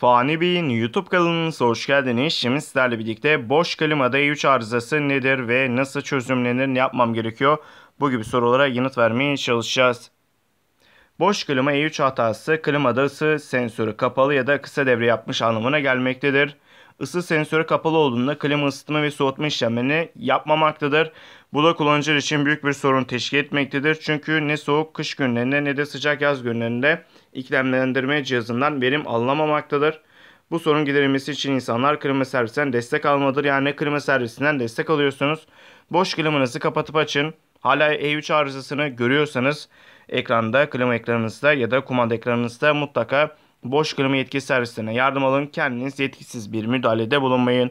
Fani Bey'in YouTube kanalınıza hoş geldiniz. Şimdi sizlerle birlikte boş kalem adayı 3 arızası nedir ve nasıl çözümlenir, ne yapmam gerekiyor? Bu gibi sorulara yanıt vermeye çalışacağız. Boş klima E3 hatası klima da ısı sensörü kapalı ya da kısa devre yapmış anlamına gelmektedir. Isı sensörü kapalı olduğunda klima ısıtma ve soğutma işlemlerini yapmamaktadır. Bu da kullanıcılar için büyük bir sorun teşkil etmektedir. Çünkü ne soğuk kış günlerinde ne de sıcak yaz günlerinde iklimlendirme cihazından verim alınamamaktadır. Bu sorun giderilmesi için insanlar klima servisinden destek almalıdır. Yani klima servisinden destek alıyorsunuz. Boş klimanızı kapatıp açın. Hala E3 arızasını görüyorsanız ekranda, klima ekranınızda ya da kumanda ekranınızda mutlaka boş klima yetki servisine yardım alın. Kendiniz yetkisiz bir müdahalede bulunmayın.